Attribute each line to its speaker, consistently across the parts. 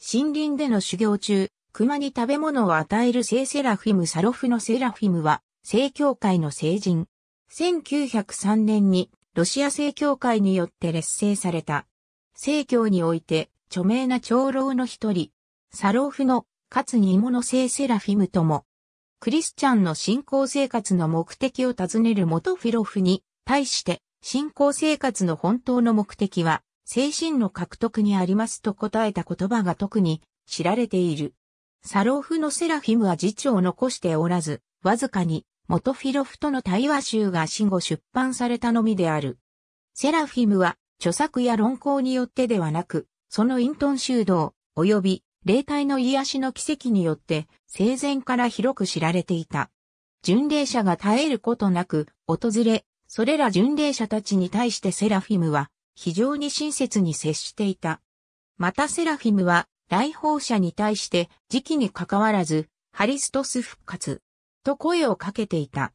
Speaker 1: 森林での修行中、熊に食べ物を与える聖セラフィム・サロフのセラフィムは、聖教会の聖人。1903年に、ロシア聖教会によって劣勢された。聖教において、著名な長老の一人、サロフの、かつに物の聖セラフィムとも、クリスチャンの信仰生活の目的を尋ねる元フィロフに、対して、信仰生活の本当の目的は、精神の獲得にありますと答えた言葉が特に知られている。サローフのセラフィムは辞書を残しておらず、わずかに、元フィロフとの対話集が死後出版されたのみである。セラフィムは、著作や論考によってではなく、その陰遁修道、及び、霊体の癒しの奇跡によって、生前から広く知られていた。巡礼者が絶えることなく、訪れ、それら巡礼者たちに対してセラフィムは、非常に親切に接していた。またセラフィムは来訪者に対して時期に関わらず、ハリストス復活と声をかけていた。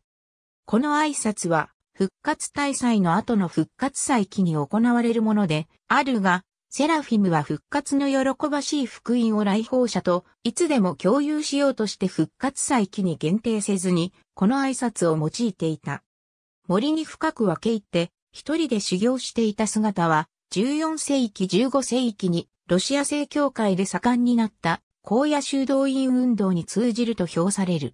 Speaker 1: この挨拶は復活大祭の後の復活祭期に行われるものであるが、セラフィムは復活の喜ばしい福音を来訪者といつでも共有しようとして復活祭期に限定せずに、この挨拶を用いていた。森に深く分け入って、一人で修行していた姿は、14世紀15世紀にロシア正教会で盛んになった荒野修道院運動に通じると評される。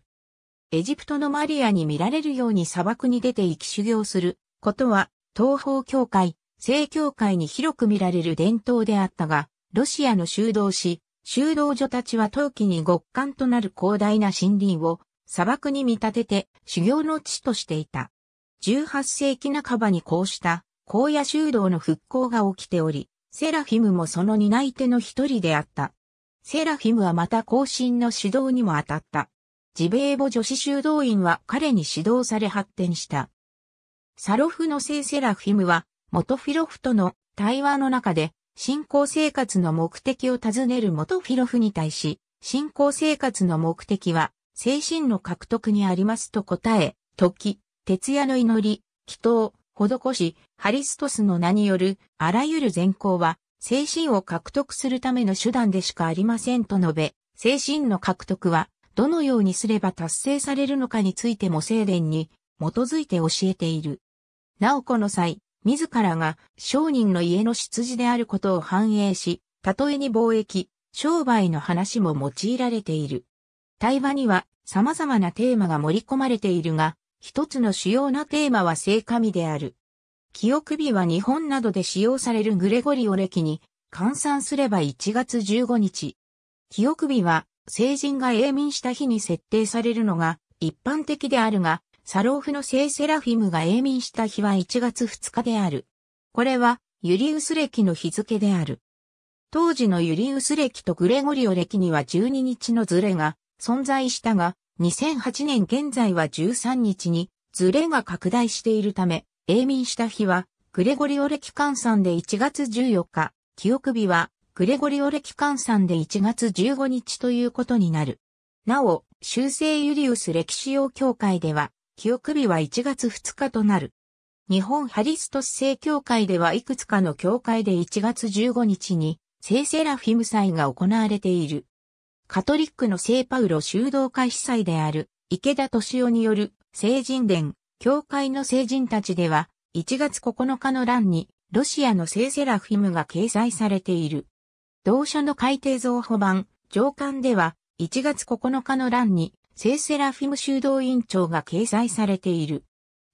Speaker 1: エジプトのマリアに見られるように砂漠に出て行き修行することは、東方教会、正教会に広く見られる伝統であったが、ロシアの修道士、修道女たちは陶器に極寒となる広大な森林を砂漠に見立てて修行の地としていた。18世紀半ばにこうした荒野修道の復興が起きており、セラフィムもその担い手の一人であった。セラフィムはまた更進の指導にも当たった。ジベ母ボ女子修道院は彼に指導され発展した。サロフの聖セラフィムは、元フィロフとの対話の中で、信仰生活の目的を尋ねる元フィロフに対し、信仰生活の目的は、精神の獲得にありますと答え、時、徹夜の祈り、祈祷、施し、ハリストスの名による、あらゆる善行は、精神を獲得するための手段でしかありませんと述べ、精神の獲得は、どのようにすれば達成されるのかについても聖伝に、基づいて教えている。なおこの際、自らが商人の家の羊であることを反映し、たとえに貿易、商売の話も用いられている。対話には様々なテーマが盛り込まれているが、一つの主要なテーマは聖神である。記憶日は日本などで使用されるグレゴリオ歴に換算すれば1月15日。記憶日は成人が永眠した日に設定されるのが一般的であるが、サローフの聖セラフィムが永眠した日は1月2日である。これはユリウス歴の日付である。当時のユリウス歴とグレゴリオ歴には12日のズレが存在したが、2008年現在は13日に、ズレが拡大しているため、永眠した日は、グレゴリオ暦換算で1月14日、記憶日は、グレゴリオ暦換算で1月15日ということになる。なお、修正ユリウス歴史用協会では、記憶日は1月2日となる。日本ハリストス聖教会ではいくつかの教会で1月15日に、聖セラフィム祭が行われている。カトリックの聖パウロ修道会司祭である池田敏夫による聖人伝、教会の聖人たちでは、1月9日の欄に、ロシアの聖セラフィムが掲載されている。同書の改訂造補版、上巻では、1月9日の欄に、聖セラフィム修道院長が掲載されている。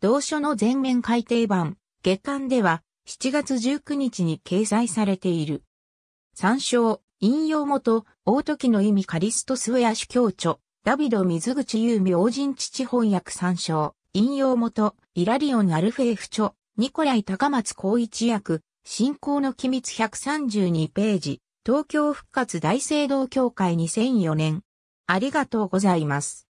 Speaker 1: 同書の全面改訂版、下刊では、7月19日に掲載されている。参照。引用元、大時の意味カリストスウェア主教著、ダビド水口優美王人父翻訳参照、引用元、イラリオンアルフェーフ著、ニコライ高松光一役、信仰の機密132ページ、東京復活大聖堂協会2004年。ありがとうございます。